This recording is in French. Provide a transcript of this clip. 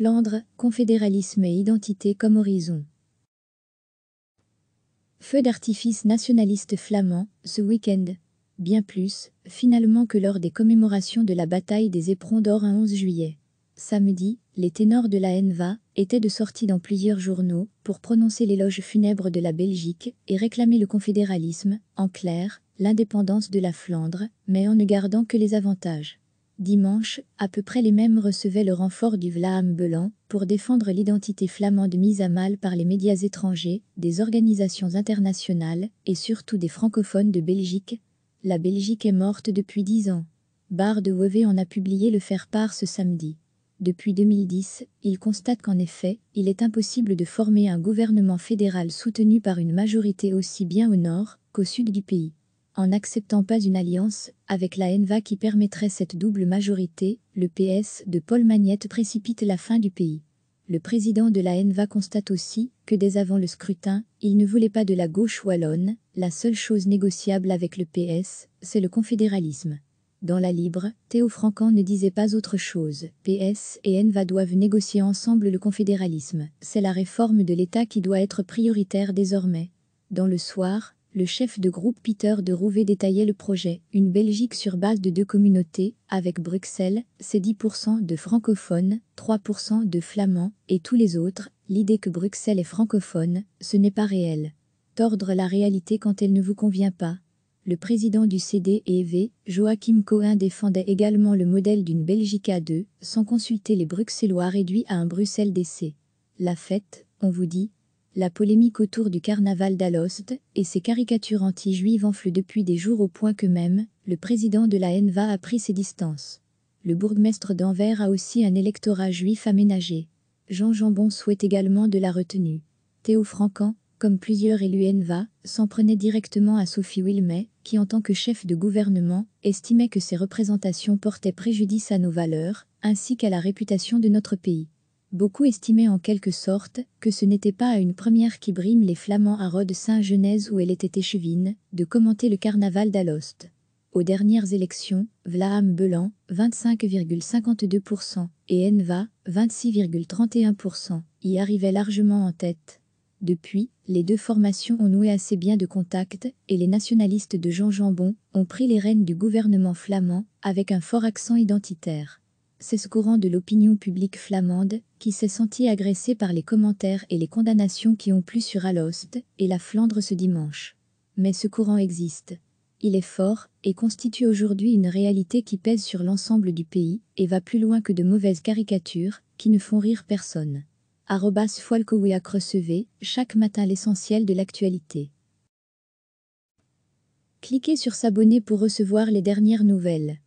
Flandre, confédéralisme et identité comme horizon. Feu d'artifice nationaliste flamand, ce week-end. Bien plus, finalement que lors des commémorations de la bataille des éperons d'or un 11 juillet. Samedi, les ténors de la NVA étaient de sortie dans plusieurs journaux pour prononcer l'éloge funèbre de la Belgique et réclamer le confédéralisme, en clair, l'indépendance de la Flandre, mais en ne gardant que les avantages. Dimanche, à peu près les mêmes recevaient le renfort du Vlaam Belan pour défendre l'identité flamande mise à mal par les médias étrangers, des organisations internationales et surtout des francophones de Belgique. La Belgique est morte depuis dix ans. Bar de Weve en a publié le faire-part ce samedi. Depuis 2010, il constate qu'en effet, il est impossible de former un gouvernement fédéral soutenu par une majorité aussi bien au nord qu'au sud du pays en n'acceptant pas une alliance avec la NVA qui permettrait cette double majorité, le PS de Paul Magnette précipite la fin du pays. Le président de la NVA constate aussi que dès avant le scrutin, il ne voulait pas de la gauche wallonne, la seule chose négociable avec le PS, c'est le confédéralisme. Dans la Libre, Théo Francan ne disait pas autre chose. PS et NVA doivent négocier ensemble le confédéralisme. C'est la réforme de l'État qui doit être prioritaire désormais. Dans le soir, le chef de groupe Peter de Rouvet détaillait le projet, une Belgique sur base de deux communautés, avec Bruxelles, c'est 10% de francophones, 3% de flamands, et tous les autres, l'idée que Bruxelles est francophone, ce n'est pas réel. Tordre la réalité quand elle ne vous convient pas. Le président du CDEV, Joachim Cohen défendait également le modèle d'une Belgique à deux, sans consulter les Bruxellois réduits à un Bruxelles DC. La fête, on vous dit, la polémique autour du carnaval d'Alost et ses caricatures anti-juives enflent depuis des jours au point que même le président de la NVA a pris ses distances. Le bourgmestre d'Anvers a aussi un électorat juif aménagé. Jean Jambon souhaite également de la retenue. Théo Francan, comme plusieurs élus NVA, s'en prenait directement à Sophie Wilmet, qui en tant que chef de gouvernement, estimait que ses représentations portaient préjudice à nos valeurs, ainsi qu'à la réputation de notre pays. Beaucoup estimaient en quelque sorte que ce n'était pas à une première qui brime les flamands à rode Saint-Genèse où elle était échevine de commenter le carnaval d'Alost. Aux dernières élections, Vlaam Belan, 25,52% et Enva, 26,31%, y arrivaient largement en tête. Depuis, les deux formations ont noué assez bien de contacts et les nationalistes de Jean Jambon ont pris les rênes du gouvernement flamand avec un fort accent identitaire c'est ce courant de l'opinion publique flamande qui s'est senti agressé par les commentaires et les condamnations qui ont plu sur Alost et la Flandre ce dimanche. Mais ce courant existe. Il est fort et constitue aujourd'hui une réalité qui pèse sur l'ensemble du pays et va plus loin que de mauvaises caricatures qui ne font rire personne. Arrobas recevez chaque matin l'essentiel de l'actualité. Cliquez sur s'abonner pour recevoir les dernières nouvelles.